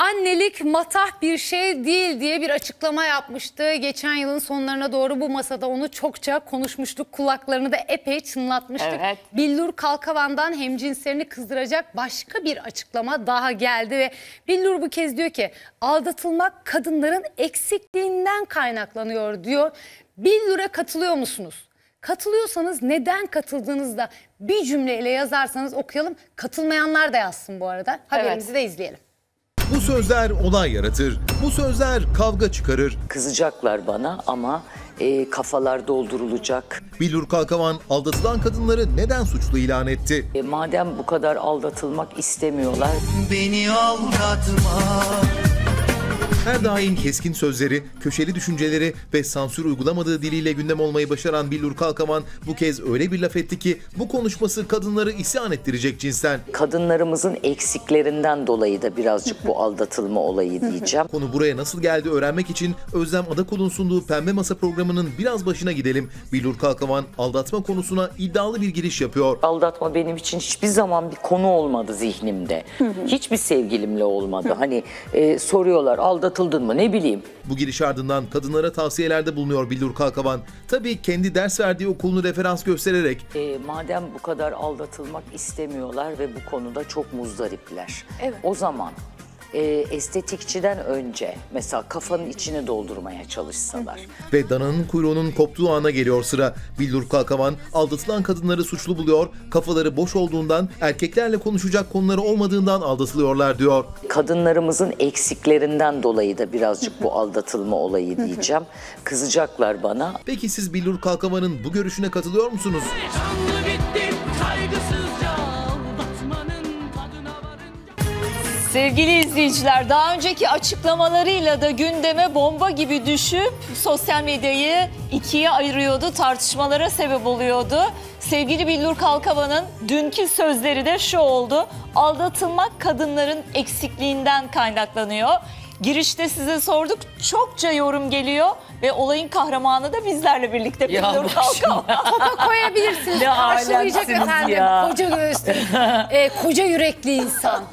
Annelik matah bir şey değil diye bir açıklama yapmıştı. Geçen yılın sonlarına doğru bu masada onu çokça konuşmuştuk. Kulaklarını da epey çınlatmıştık. Evet. Billur Kalkavan'dan hemcinslerini kızdıracak başka bir açıklama daha geldi ve Billur bu kez diyor ki aldatılmak kadınların eksikliğinden kaynaklanıyor diyor. Billur'a katılıyor musunuz? Katılıyorsanız neden katıldığınızda bir cümleyle yazarsanız okuyalım. Katılmayanlar da yazsın bu arada. Haberimizi evet. de izleyelim. Bu sözler olay yaratır. Bu sözler kavga çıkarır. Kızacaklar bana ama e, kafalar doldurulacak. Bilur Kalkavan aldatılan kadınları neden suçlu ilan etti? E, madem bu kadar aldatılmak istemiyorlar. Beni aldatma. Her daim keskin sözleri, köşeli düşünceleri ve sansür uygulamadığı diliyle gündem olmayı başaran Billur Kalkaman bu kez öyle bir laf etti ki bu konuşması kadınları isyan ettirecek cinsten. Kadınlarımızın eksiklerinden dolayı da birazcık bu aldatılma olayı diyeceğim. Konu buraya nasıl geldi öğrenmek için Özlem Adakul'un sunduğu Pembe Masa programının biraz başına gidelim. Billur Kalkaman aldatma konusuna iddialı bir giriş yapıyor. Aldatma benim için hiçbir zaman bir konu olmadı zihnimde. Hiçbir sevgilimle olmadı. Hani e, soruyorlar aldatma aldatıldın mı ne bileyim. Bu giriş ardından kadınlara tavsiyelerde bulunuyor Bildur Kalkavan. Tabii kendi ders verdiği okulunu referans göstererek. E, madem bu kadar aldatılmak istemiyorlar ve bu konuda çok muzdaripler. Evet. O zaman e, estetikçiden önce mesela kafanın içini doldurmaya çalışsalar. Ve dananın kuyruğunun koptuğu ana geliyor sıra. Bildur Kalkavan aldatılan kadınları suçlu buluyor, kafaları boş olduğundan, erkeklerle konuşacak konuları olmadığından aldatılıyorlar diyor. Kadınlarımızın eksiklerinden dolayı da birazcık bu aldatılma olayı diyeceğim. Kızacaklar bana. Peki siz Bildur Kalkavan'ın bu görüşüne katılıyor musunuz? Canlı bitti, kaygısız. Sevgili izleyiciler daha önceki açıklamalarıyla da gündeme bomba gibi düşüp sosyal medyayı ikiye ayırıyordu, tartışmalara sebep oluyordu. Sevgili Billur Kalkavan'ın dünkü sözleri de şu oldu. Aldatılmak kadınların eksikliğinden kaynaklanıyor. Girişte size sorduk. Çokça yorum geliyor ve olayın kahramanı da bizlerle birlikte bir Ya dur bak koyabilirsiniz. Ne Karşılayacak alemsiniz efendim. ya. Koca göğüslü, e, koca yürekli insan.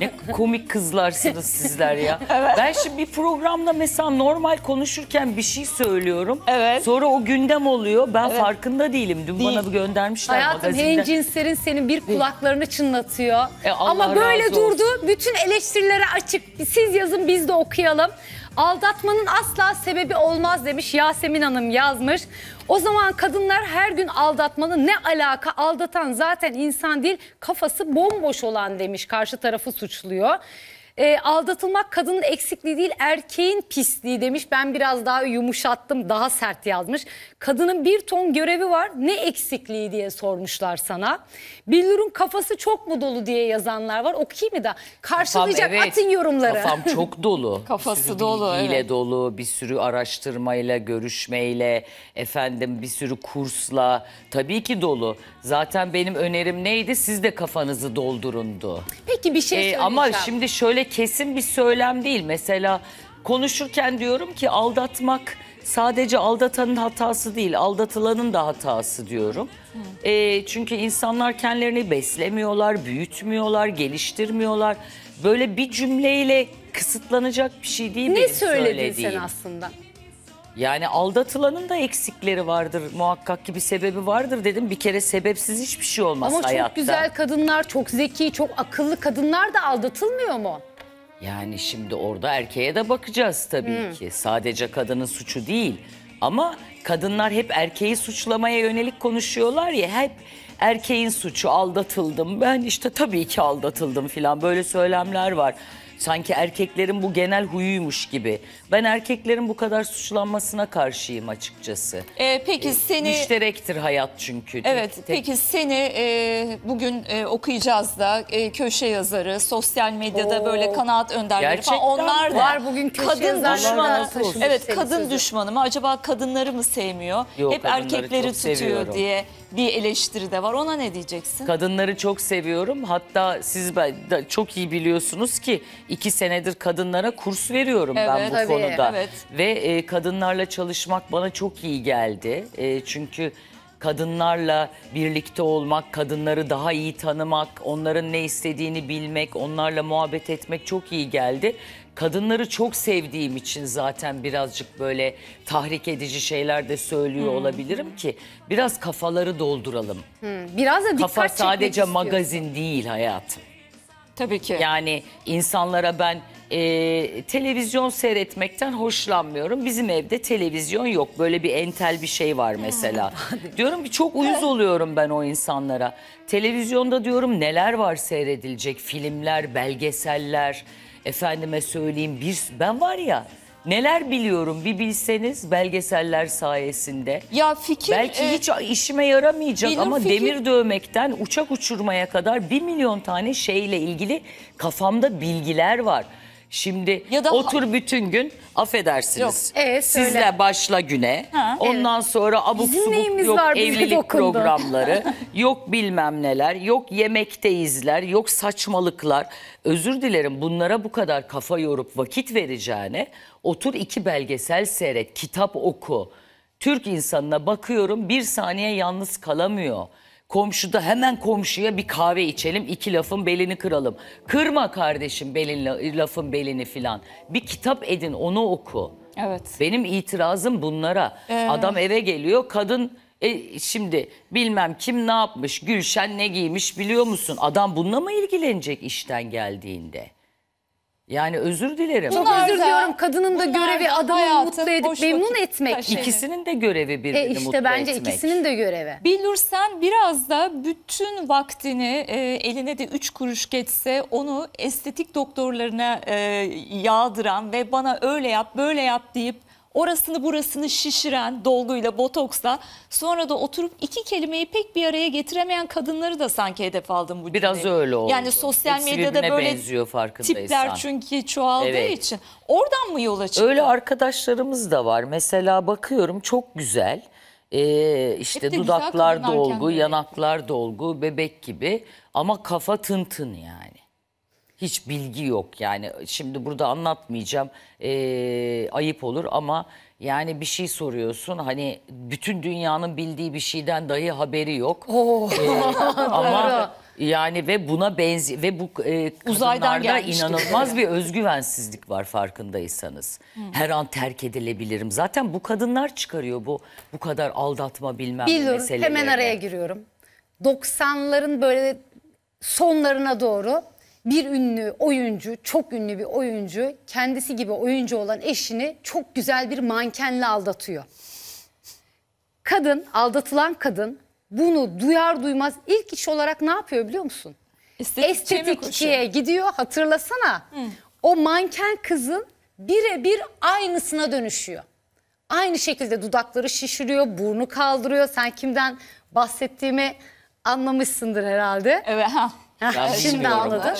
Ne komik kızlarsınız sizler ya. Ben şimdi bir programda mesela normal konuşurken bir şey söylüyorum. Evet. Sonra o gündem oluyor. Ben farkında değilim. Dün bana bir göndermişler Hayatım magazinde. cinslerin senin bir kulaklarını çınlatıyor. E, Ama böyle razı olsun. durdu. Bütün eleştirilere açık. Siz yazın biz de okuyalım. Aldatmanın asla sebebi olmaz demiş Yasemin Hanım yazmış. O zaman kadınlar her gün aldatmanın ne alaka aldatan zaten insan değil kafası bomboş olan demiş karşı tarafı suçluyor. E, aldatılmak kadının eksikliği değil erkeğin pisliği demiş. Ben biraz daha yumuşattım daha sert yazmış. Kadının bir ton görevi var ne eksikliği diye sormuşlar sana. Billur'un kafası çok mu dolu diye yazanlar var. Okuyayım mı da karşılayacak Kafam, evet. atın yorumları. Kafam çok dolu. Kafası bir sürü dolu. Bilgiyle evet. dolu bir sürü araştırmayla görüşmeyle efendim bir sürü kursla tabii ki dolu. Zaten benim önerim neydi siz de kafanızı doldurundu. Peki bir şey ee, Ama şimdi şöyle kesin bir söylem değil. Mesela konuşurken diyorum ki aldatmak sadece aldatanın hatası değil, aldatılanın da hatası diyorum. E, çünkü insanlar kendilerini beslemiyorlar, büyütmüyorlar, geliştirmiyorlar. Böyle bir cümleyle kısıtlanacak bir şey değil. mi? Ne söyledin söylediğim. sen aslında? Yani aldatılanın da eksikleri vardır muhakkak ki bir sebebi vardır dedim. Bir kere sebepsiz hiçbir şey olmaz Ama hayatta. Ama çok güzel kadınlar, çok zeki, çok akıllı kadınlar da aldatılmıyor mu? Yani şimdi orada erkeğe de bakacağız tabii ki. Sadece kadının suçu değil. Ama kadınlar hep erkeği suçlamaya yönelik konuşuyorlar ya hep erkeğin suçu aldatıldım. Ben işte tabii ki aldatıldım filan böyle söylemler var. Sanki erkeklerin bu genel huyuymuş gibi. Ben erkeklerin bu kadar suçlanmasına karşıyım açıkçası. Ee, peki ee, seni... Müşterektir hayat çünkü. Evet tek, tek... peki seni e, bugün e, okuyacağız da e, köşe yazarı, sosyal medyada Oo. böyle kanaat önderleri falan onlar da var bugün kadın düşmanı. Evet kadın düşmanı mı? Acaba kadınları mı sevmiyor? Yok, Hep erkekleri tutuyor seviyorum. diye bir eleştiri de var. Ona ne diyeceksin? Kadınları çok seviyorum. Hatta siz ben çok iyi biliyorsunuz ki iki senedir kadınlara kurs veriyorum ben bu tabii, konuda. evet. Ve e, kadınlarla çalışmak bana çok iyi geldi. E, çünkü kadınlarla birlikte olmak, kadınları daha iyi tanımak, onların ne istediğini bilmek, onlarla muhabbet etmek çok iyi geldi. Kadınları çok sevdiğim için zaten birazcık böyle tahrik edici şeyler de söylüyor hmm. olabilirim ki biraz kafaları dolduralım. Hmm, biraz da dikkat Kafa sadece magazin değil hayatım. Tabii ki. Yani insanlara ben e, televizyon seyretmekten hoşlanmıyorum. Bizim evde televizyon yok. Böyle bir entel bir şey var mesela. diyorum ki çok uyuz oluyorum ben o insanlara. Televizyonda diyorum neler var seyredilecek? Filmler, belgeseller, efendime söyleyeyim bir ben var ya Neler biliyorum bir bilseniz belgeseller sayesinde. Ya fikir... Belki e, hiç işime yaramayacak ama fikir, demir dövmekten uçak uçurmaya kadar bir milyon tane şeyle ilgili kafamda bilgiler var. Şimdi Ya da- otur bütün gün affedersiniz. Yok, ee, Sizle başla güne. Ha. Ondan sonra abuk Bizim subuk yok evlilik dokundu? programları, yok bilmem neler, yok yemekte izler, yok saçmalıklar. Özür dilerim bunlara bu kadar kafa yorup vakit vereceğine otur iki belgesel seyret, kitap oku. Türk insanına bakıyorum bir saniye yalnız kalamıyor. Komşuda hemen komşuya bir kahve içelim, iki lafın belini kıralım. Kırma kardeşim belin, lafın belini filan. Bir kitap edin, onu oku. Evet. Benim itirazım bunlara. Ee... Adam eve geliyor, kadın e, şimdi bilmem kim ne yapmış, Gülşen ne giymiş biliyor musun? Adam bununla mı ilgilenecek işten geldiğinde? Yani özür dilerim. Çok Bunlar özür da, diliyorum. Kadının da görevi adamı mutlu edip memnun etmek. İkisinin de görevi birbirini e işte mutlu bence ikisinin de görevi. Bilirsen biraz da bütün vaktini e, eline de üç kuruş geçse onu estetik doktorlarına e, yağdıran ve bana öyle yap böyle yap deyip orasını burasını şişiren dolguyla, botoksla sonra da oturup iki kelimeyi pek bir araya getiremeyen kadınları da sanki hedef aldım bu cümleyi. Biraz cümle. öyle oldu. Yani sosyal Hepsi medyada böyle benziyor, tipler çünkü çoğaldığı evet. için. Oradan mı yola çıktı? Öyle arkadaşlarımız da var. Mesela bakıyorum çok güzel. Ee, işte dudaklar dolgu, yanaklar dolgu, bebek gibi ama kafa tıntın yani hiç bilgi yok. Yani şimdi burada anlatmayacağım e, ayıp olur ama yani bir şey soruyorsun hani bütün dünyanın bildiği bir şeyden dahi haberi yok. Oo. Ee, ama yani ve buna benzi ve bu e, uzayda inanılmaz bir özgüvensizlik var farkındaysanız. Hmm. Her an terk edilebilirim. Zaten bu kadınlar çıkarıyor bu bu kadar aldatma bilmem ne Hemen araya giriyorum. 90'ların böyle sonlarına doğru bir ünlü oyuncu, çok ünlü bir oyuncu kendisi gibi oyuncu olan eşini çok güzel bir mankenle aldatıyor. Kadın, aldatılan kadın bunu duyar duymaz ilk iş olarak ne yapıyor biliyor musun? Estetikçiye gidiyor hatırlasana. Hı. O manken kızın birebir aynısına dönüşüyor. Aynı şekilde dudakları şişiriyor, burnu kaldırıyor. Sen kimden bahsettiğimi anlamışsındır herhalde. Evet. ha Şimdi bilmiyorum anladı.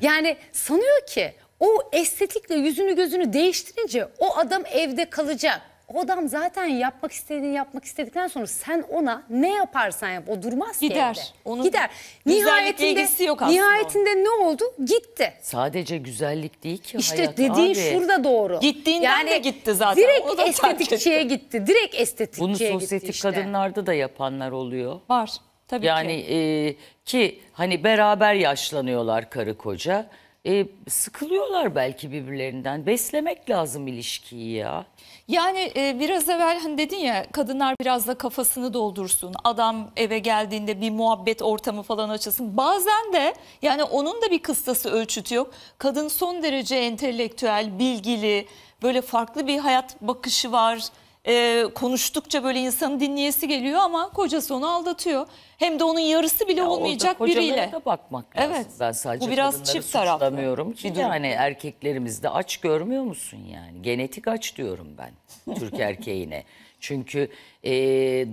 Yani sanıyor ki o estetikle yüzünü gözünü değiştirince o adam evde kalacak. O adam zaten yapmak istediğini yapmak istedikten sonra sen ona ne yaparsan yap o durmaz ki Gider. evde. Onun Gider. Nihayetinde yok Nihayetinde ne oldu? Gitti. Sadece güzellik değil ki İşte hayat dediğin abi. şurada doğru. Gittiğinden de gitti zaten. Direkt O da estetikçiye gitti. Direkt estetikçiye Bunu gitti sosyetik işte. kadınlarda da yapanlar oluyor. Var. Tabii yani ki. E, ki hani beraber yaşlanıyorlar karı koca. E, sıkılıyorlar belki birbirlerinden. Beslemek lazım ilişkiyi ya. Yani e, biraz evvel hani dedin ya kadınlar biraz da kafasını doldursun. Adam eve geldiğinde bir muhabbet ortamı falan açılsın. Bazen de yani onun da bir kıstası ölçütü yok. Kadın son derece entelektüel, bilgili, böyle farklı bir hayat bakışı var e, konuştukça böyle insanın dinleyesi geliyor ama kocası onu aldatıyor. Hem de onun yarısı bile ya olmayacak biriyle. da bakmak evet. lazım. Ben sadece Bu biraz çift taraflı. Ki bir yani erkeklerimizde aç görmüyor musun yani? Genetik aç diyorum ben Türk erkeğine. Çünkü e,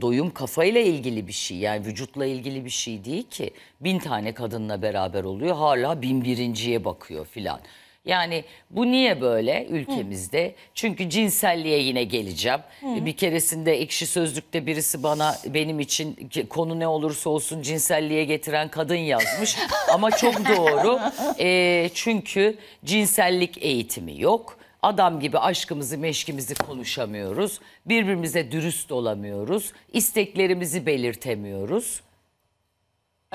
doyum kafayla ilgili bir şey yani vücutla ilgili bir şey değil ki. Bin tane kadınla beraber oluyor hala bin birinciye bakıyor filan. Yani bu niye böyle ülkemizde? Hı. Çünkü cinselliğe yine geleceğim. Hı. Bir keresinde ekşi sözlükte birisi bana benim için konu ne olursa olsun cinselliğe getiren kadın yazmış. Ama çok doğru. E, çünkü cinsellik eğitimi yok adam gibi aşkımızı meşkimizi konuşamıyoruz. Birbirimize dürüst olamıyoruz. isteklerimizi belirtemiyoruz.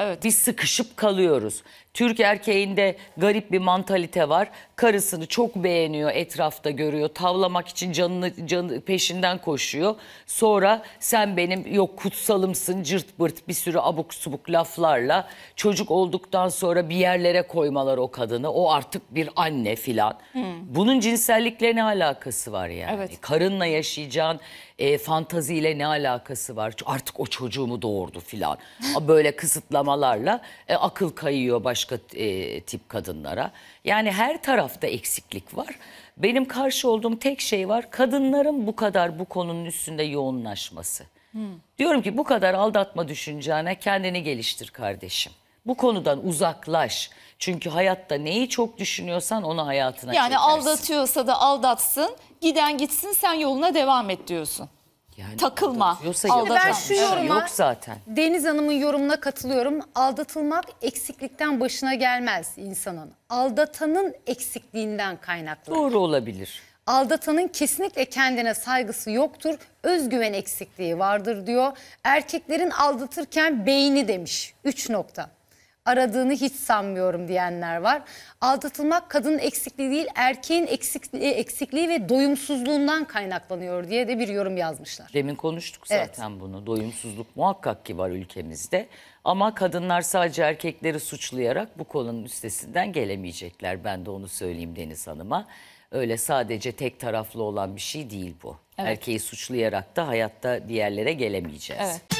Evet. Biz sıkışıp kalıyoruz. Türk erkeğinde garip bir mantalite var. Karısını çok beğeniyor, etrafta görüyor. Tavlamak için canını, canını peşinden koşuyor. Sonra sen benim yok kutsalımsın cırt bırt bir sürü abuk subuk laflarla çocuk olduktan sonra bir yerlere koymalar o kadını. O artık bir anne filan. Hmm. Bunun cinsellikle ne alakası var yani? Evet. Karınla yaşayacağın e, fantaziyle ne alakası var? Artık o çocuğumu doğurdu filan. Böyle kısıtlama uydurmalarla e, akıl kayıyor başka e, tip kadınlara. Yani her tarafta eksiklik var. Benim karşı olduğum tek şey var. Kadınların bu kadar bu konunun üstünde yoğunlaşması. Hmm. Diyorum ki bu kadar aldatma düşüneceğine kendini geliştir kardeşim. Bu konudan uzaklaş. Çünkü hayatta neyi çok düşünüyorsan onu hayatına yani çekersin. Yani aldatıyorsa da aldatsın, giden gitsin sen yoluna devam et diyorsun. Yani Takılma. Aldatmak şu yoruma, yok zaten. Deniz Hanım'ın yorumuna katılıyorum. Aldatılmak eksiklikten başına gelmez insanın. Aldatanın eksikliğinden kaynaklı. Doğru olabilir. Aldatanın kesinlikle kendine saygısı yoktur. Özgüven eksikliği vardır diyor. Erkeklerin aldatırken beyni demiş. Üç nokta aradığını hiç sanmıyorum diyenler var. Aldatılmak kadının eksikliği değil erkeğin eksikliği, eksikliği ve doyumsuzluğundan kaynaklanıyor diye de bir yorum yazmışlar. Demin konuştuk zaten evet. bunu. Doyumsuzluk muhakkak ki var ülkemizde. Ama kadınlar sadece erkekleri suçlayarak bu konunun üstesinden gelemeyecekler. Ben de onu söyleyeyim Deniz Hanım'a. Öyle sadece tek taraflı olan bir şey değil bu. Evet. Erkeği suçlayarak da hayatta bir yerlere gelemeyeceğiz. Evet.